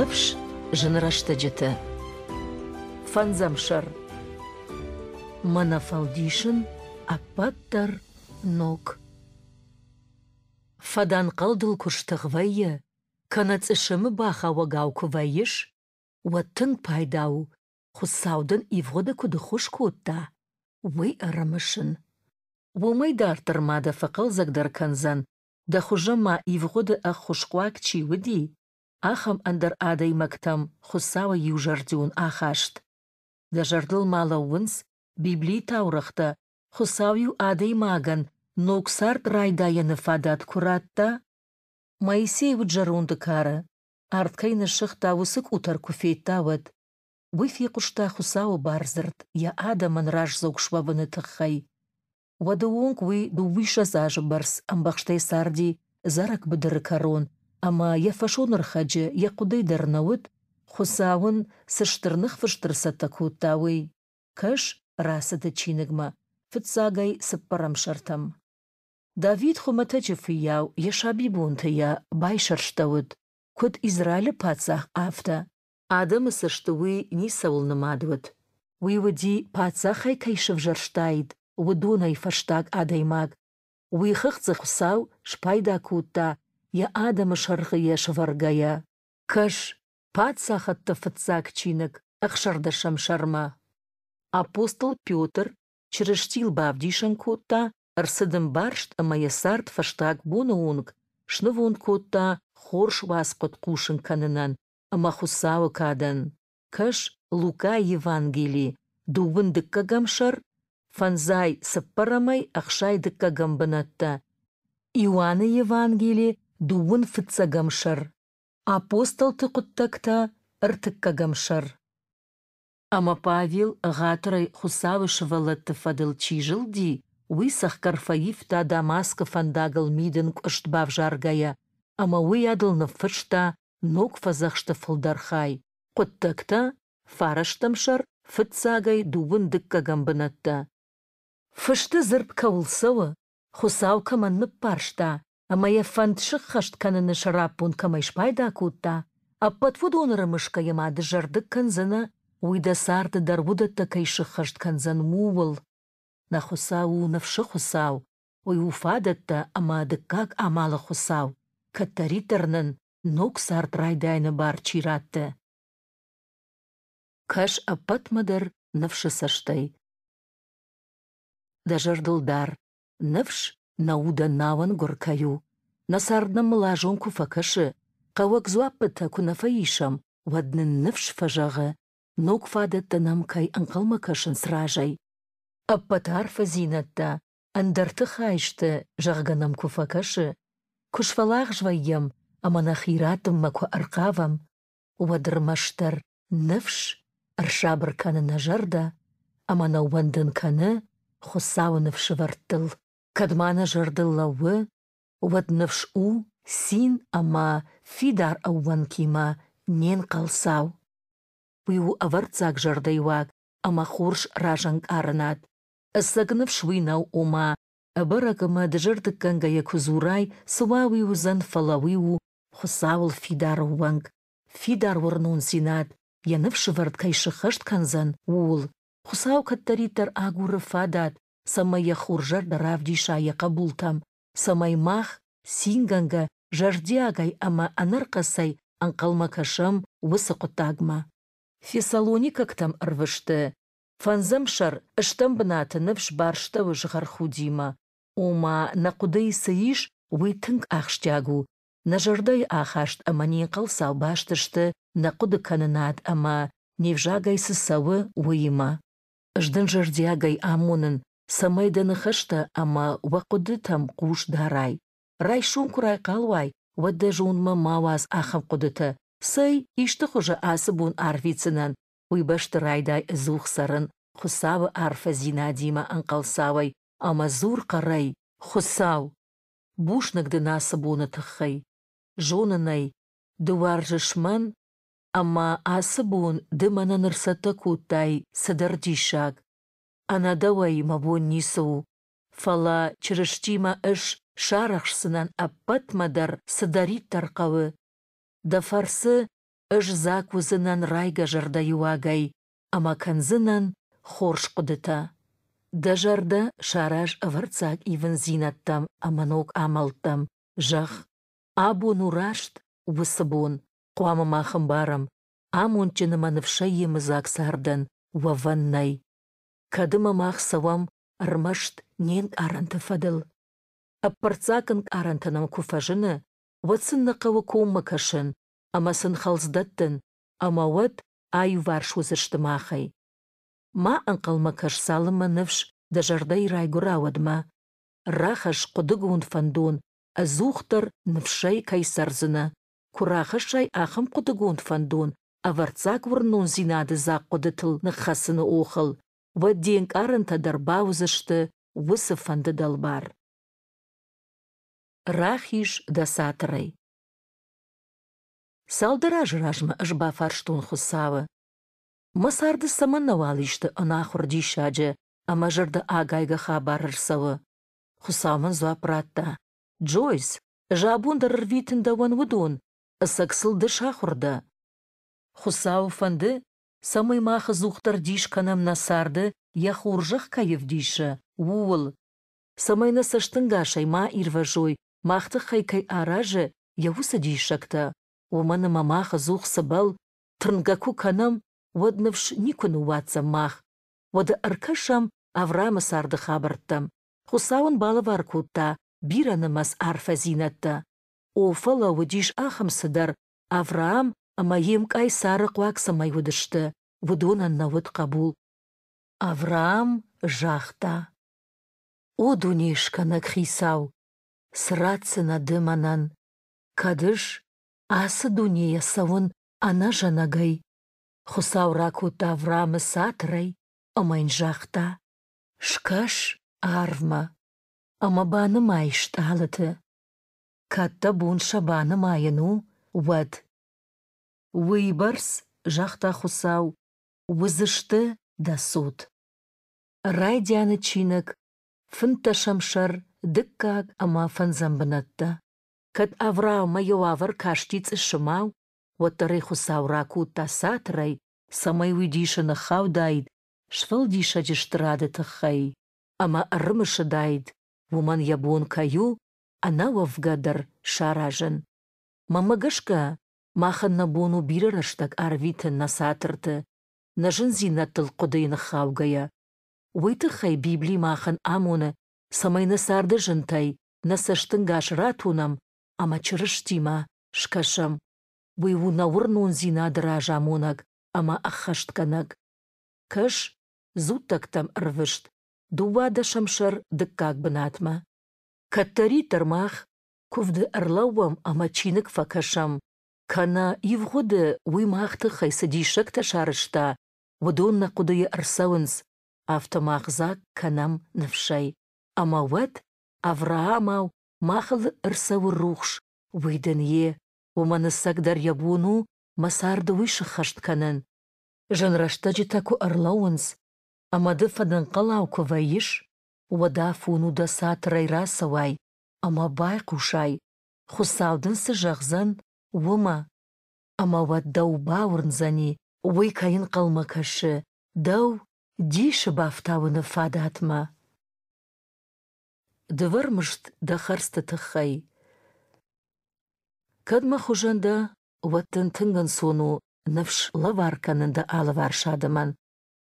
Нывш жынырашты жіті. Фанзамшар. Манафалдишын Апаттар ног. Фадан қалдыл күштіғ вайы, канац ішімі бахауа гау күвайыш, пайдау, хұссаудын ивғоды күді хуш көтта, уй арымышын. Умайдар тармада фықыл загдар канзан, да хужама ивғоды ақ хушқуак чиуди, Ахам андар адай мактам ю жардюн ахашт. жардыл мала уынс библий таурықты ю адай маган ноксарт райдаяны фадат куратта. Моисей жарунды кара, Арткайны шықта усык утар куфейтавыд. Выфи кушта хусау барзырт, я адамын раж зогшвабыны Вады Вадуонг вы дувиша зажы барс, амбақштай сарди, зарак бідірі карон – Ама йафашонырхаджьы йакъвдый дарнауытӏ хвысагӏвын сышдырных-фышдырса таквуттӏауи. Кэш раса дачиныгма, сыппарам сыппарамшартам. Давид хуматэджьыфыйау йашабибунтыйа байшарштӏауытӏ. Кут Израильы пацах афта. Адамысыштыуи нисаулнымадвытӏ. Уи уыди пацахай кайшывжарштайд, уыдунай фаштаг адаймаг. Уи шпайда шпайдакутта я адамы я шываргая, Кыш, паца сақытты фытса чинік, ықшырды Апостол Петр, чырыштил бавдишын котта, ырсыдым баршт ымайы сарт фыштак боны шыны вон котта хорш кушын канынан, ыма кадын. Кыш, Лука евангелі, дубын дыкка гамшар, фанзай сыппарамай ақшай дыкка гамбынатта. Иуаны дуун фыццагамшар. Апостол тыкуттакта гамшыр. Ама Павел ғатрай фадыл тыфадыл чижылди, уи сахкарфаифта Дамаска фандағыл мидын күштбав жаргая, ама уи адылны фышта, ног фазахшты фылдархай. Куттакта фытсағай фыццагай дубын дыккагамбынатта. Фышты зырп каулсауы, хусау каманны паршта, Амаефандшыххашт шырап бұн камайшпай да кутта, аппатвуд онырымышка ямады жардык канзана, уйда сарды дарвудатта кайшыххашт канзан мувыл. Нахусау навшы хусау, ой уфадатта как амалы хусау. Каттаритарнын нөк сарт райдайны бар чиратты. Каш мадыр навшы саштай. Дажырдылдар, навш науда наwan gurkayu насардны мылажон куфакышы қауак зуаппыта кунафаишам вадны нывш фажагы нук кай анқалма анқалмакашын сражай аппатар фазинатта андарты хайшты жағганам куфакашы кушфалақ жвайям аманахиратым маку арқавам уадырмаштар нывш аршабыр каны нажарда амана уандын каны хусауынов шыварттыл Кадмана жырдыллауы, Уватнывш у, син ама, фидар ауан кима, нен қалсау. Уйу аварцак жырдайвак, ама хурш ражанг арнат. Асагнывш винау ума, абаракама джырдыкканга якузурай, сывауиу зан фалауиу, құсауыл фидар ауанг. Фидар варнун синат, янывшы кайшы кайшыхышт канзан уул. Хусау каттаритар агуры фадат, шая жардыравди шайықа бултам. Самаймах, синганга, жардиагай ама анарқасай анқалмакашам высы құттагма. там ырвышты. Фанзамшар ыштамбнатынып баршта выжғар худима. Ума нақудай сыиш уйтынг ахштягу. Нажырдай ахашт амани қалса баштышты нақуды канынат ама невжагай сысавы уйма. Жден жардиагай амунын самайданы хышта, ама там куш дарай. Рай құрай курай калвай, вадда жунма маваз ахам кудыты. Сай ишты хуже асы бун арвицынан. Уйбашты райдай зух сарын, хусавы арфа зина дима анқалсавай, ама зур қарай, хусав. Бушнагды насы буны тыхай. Жонынай, дувар жышман, ама асы бун дымананырсаты кутай, сыдыр дишак дауай вонни суу. Фала чырыштима ыш шарахшсынан аппатмадар сыдарит тарқауы. Да фарсы ыш закузынан райга жарда юагай, амаканзынан хорш кудыта. Да жарда шараж варцак ивын зинаттам, аманок амалтам, жах. Абу нурашт высыбун, барым, барам, амончыныманывша емызак сардан, ваваннай. Кадыма мах савам армашт нен аранты фадыл. Аппарцакын арантынам куфажыны, ватсын нақавы коумма кашын, амасын халздаттын, амауат ай варш махай. Ма анқалма каш салыма нывш дажардай райгуравадма. Рахаш кудыгуын фандуын, азухтар нывшай кайсарзына. Курахашай ахым қудыгуын фандун, аварцак вырнун зинады зақ кудытыл нықасыны оқыл ваддиенк баузышты дарбаузышты фанды далбар. Рахиш да сатрай. Салдыра ражмы ыжба фарштун хусавы. Мысарды ама жырды шажы, амажырды агайгы хабарырсавы. Хусавын зуапратта. Джойс, жабундар рвитін даван вудун, ысыксылды шахурда. Хусавы фанды Самыймақ зуқтыр дишканам насарды, хуржах каев уул. уыл. Самайны сыштынға шайма ирважой, мақты хайкай аражы, яусы дишакта. Уманы мамаха зух сабал, тырнгаку канам, воднавш никуну ватса мах. Воды аркашам аврамы сарды хабырттым. Хусаун балы варкутта, кутта, мас арфазинатта. зинатта. Офала удиш ахым Авраам амаимкай сарықваксам майудышты, анна вуд қабул. Авраам жақта. О дунешкана крисау, на дыманан. Кадыш асы дунея ана жанагай. Хусау ракут Авраамы сатрай, амайн жақта. Шкаш арвма. Амабаны майшт алыты. Катта бун шабаны майыну, Вот Уибарс жақта хусау, өзішті да суд. Райдяны чинік, фынта шамшар, дыккаг ама фанзамбынатта. Кад аврау майуавар каштиц шымау, Уаттары хусау раку тасатрай, Самай уйдишыны хавдайд, диша Ама арымышы дайд, Вуман ябуын каю, ана авгадар шаражын. Мамагышка Маханна бону бирыраштак арвиты сатырты, нажын зинаттыл құдыйны хаугая. хай библи махын амуны, самайны сарды жынтай, насаштың гашыра тунам, ама чырыш тима, шкашам. Уйву наурнун ама ахаштканак. Кыш, зуттактам ырвышт, дувада шамшыр дыккак бынатма. Каттари тырмах, кувды ырлауам ама чинык факашам. Кана ивгъуды уи махтыххай сыдишыкта шарышта, вудонна құдайы арсауынс, автомағза канам навшай. Амауэт Авраамау мақыл ырсавы рухш, выйдынье, уманыссак ябуыну масарды выйшы хаштканын. Жанрашта житаку арлауынс, амады қалау көвайыш, уада фуну да сатрайра савай, ама бай кушай, хусаудын жағзан, Ама Амават дау баурнзани, ой кайын кашы, дау диші бафтауыны фадатма. атма. да қарсты тыхай. Кадма хужанда ваттын тыңган сону навш лаварканында алываршадыман.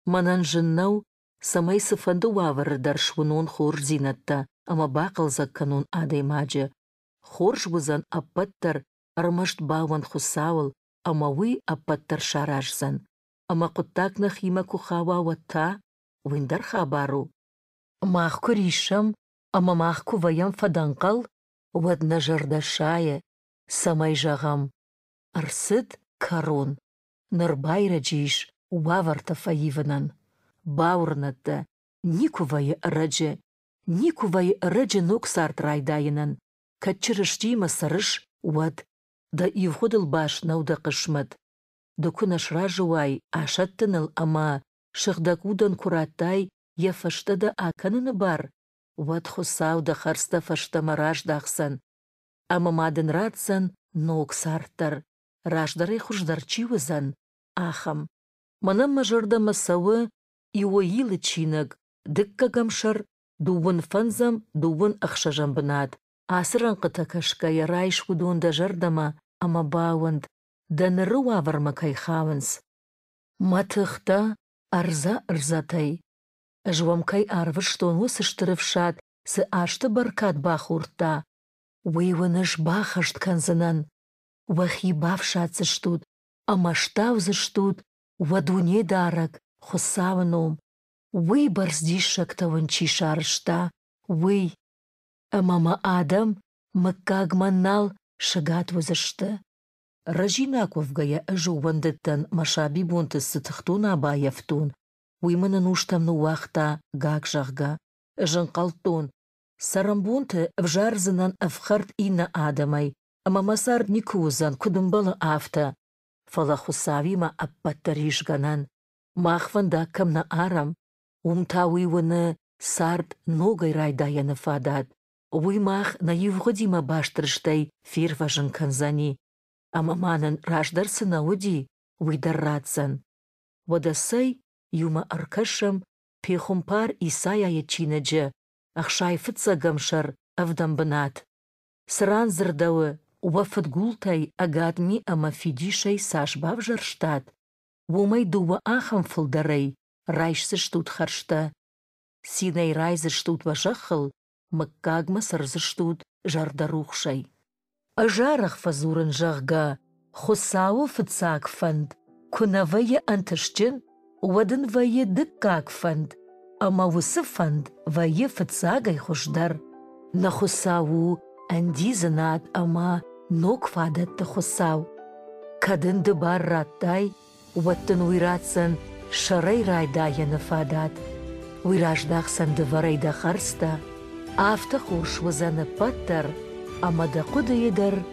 Манан жыннау самай сыфанды дар даршвынон хор зинатта, ама адай адаймаджы. Хорж бузан аппаттар Армышт баван хусауыл амауи апаттаршаражсан. Амакъутакнах хима кухава вата, виндар хабару. мах куришам ама махку фаданкал, вадна жардашая самай жагам Арсыд карон, нырбайра джиш уаварта фаиванан. Баурната, никувай раджы, никувай радже нуксарт райдайынан. Качырыш уад да ивхудыл баш науда кышмыт. Дукуна жуай, ашаттыныл ама, кураттай, я фаштада аканыны бар. Ват қарста харста фаштама раждақсан. Ама мадын радсан, ноук сарттар. Раждары чивызан, ахам. Мана мажырда масауы, иуа илы чинак, дыккагамшар, дуван фанзам, дуван ақшажам бынат. Асыран қыта ярайш кудуында жардама, кай данрыуавэрмэкъэй Матықта арза ырзатай. Жуам кай арвыш тонэу сыштырыфшат, сы ашты бахъуртта. Уи уныж бахъэшт кэнзынэн. Вахи бафшат зыштут, ваду не дарак, дуней дарэк, Уэй Уи бэрздищэк тэунчи шарышта, уи. Адам, мы как нал шыгат өзішті. Ражина Аковгая ыжы уандыттан маша бибунты сытықтун абаевтун, уйманын уштамны уақта гак жағға, ыжын қалтун. Сарамбунты вжарзынан афхарт ина адамай, амамасар никузан күдімбалы афта. Фала хусавима аппаттар ешганан. Махванда кімна арам, умта уйваны сард ногай райдаяны фадад. Уймах на евгодима баштрыштай фирважын канзани. Амаманын раждарсына уди, уйдарратсан. Водасай юма аркашым пехумпар Исайя чинаджы, ахшай фыцагамшар авдамбынат. зырдавы, зырдауы гултай агадми фидишай сашбав жарштат. Умай дуа ахам фылдарай, райшсы штут харшта. Синай райзы штут башахыл, мыккагма сырзыштуд жардырухшай. Ажарах фазурын жағға, хусау фыцак фанд, кунавайы антышчын, уадын вайы дыккак фанд, амаусы фанд вайы фыцагай хушдар. На хусау зынат ама нок фадатты хусау. Кадынды бар раттай, уаттын уйратсын, шарай райдайыны фадат. Уйраждақ санды варайда харста, Авто вазаны паттар амада құды едір